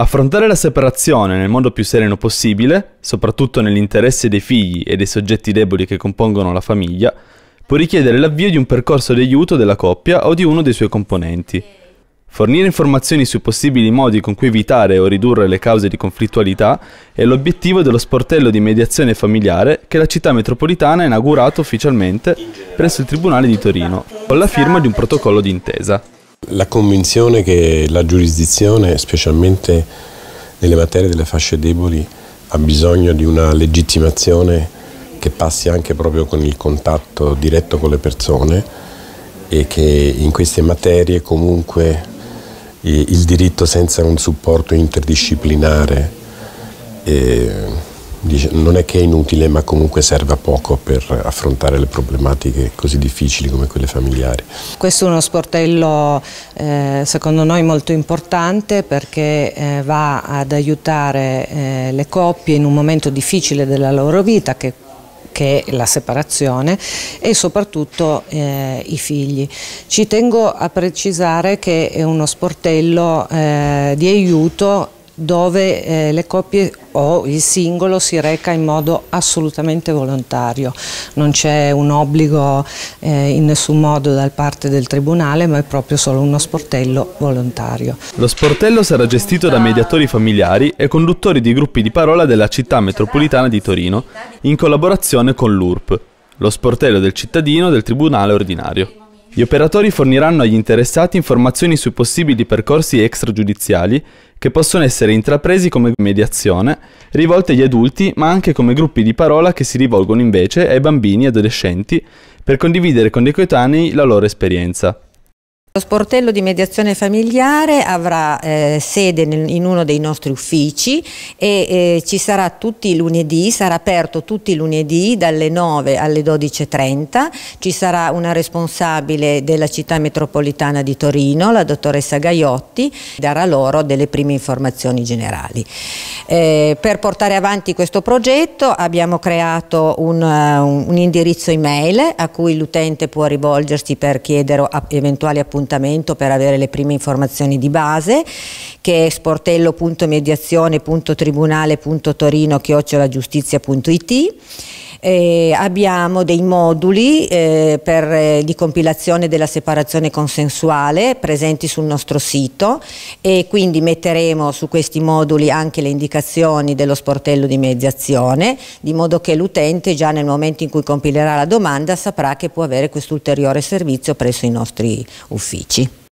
Affrontare la separazione nel modo più sereno possibile, soprattutto nell'interesse dei figli e dei soggetti deboli che compongono la famiglia, può richiedere l'avvio di un percorso di aiuto della coppia o di uno dei suoi componenti. Fornire informazioni sui possibili modi con cui evitare o ridurre le cause di conflittualità è l'obiettivo dello sportello di mediazione familiare che la città metropolitana ha inaugurato ufficialmente presso il Tribunale di Torino, con la firma di un protocollo d'intesa la convinzione che la giurisdizione, specialmente nelle materie delle fasce deboli, ha bisogno di una legittimazione che passi anche proprio con il contatto diretto con le persone e che in queste materie comunque eh, il diritto senza un supporto interdisciplinare eh, non è che è inutile, ma comunque serve a poco per affrontare le problematiche così difficili come quelle familiari. Questo è uno sportello eh, secondo noi molto importante perché eh, va ad aiutare eh, le coppie in un momento difficile della loro vita che che è la separazione e soprattutto eh, i figli. Ci tengo a precisare che è uno sportello eh, di aiuto dove eh, le coppie o il singolo si reca in modo assolutamente volontario. Non c'è un obbligo eh, in nessun modo da parte del Tribunale, ma è proprio solo uno sportello volontario. Lo sportello sarà gestito da mediatori familiari e conduttori di gruppi di parola della città metropolitana di Torino, in collaborazione con l'URP, lo sportello del cittadino del Tribunale ordinario. Gli operatori forniranno agli interessati informazioni sui possibili percorsi extragiudiziali che possono essere intrapresi come mediazione, rivolte agli adulti, ma anche come gruppi di parola che si rivolgono invece ai bambini e adolescenti per condividere con dei coetanei la loro esperienza. Lo sportello di mediazione familiare avrà eh, sede nel, in uno dei nostri uffici e eh, ci sarà tutti i lunedì, sarà aperto tutti i lunedì dalle 9 alle 12.30, ci sarà una responsabile della città metropolitana di Torino, la dottoressa Gaiotti, darà loro delle prime informazioni generali. Eh, per portare avanti questo progetto abbiamo creato un, un, eh, un indirizzo email a cui l'utente può rivolgersi per chiedere eventuali appuntamenti appuntamento per avere le prime informazioni di base che è sportello.mediazione.tribunale.torino.giustizia.it eh, abbiamo dei moduli eh, per, eh, di compilazione della separazione consensuale presenti sul nostro sito e quindi metteremo su questi moduli anche le indicazioni dello sportello di mediazione, di modo che l'utente già nel momento in cui compilerà la domanda saprà che può avere questo ulteriore servizio presso i nostri uffici.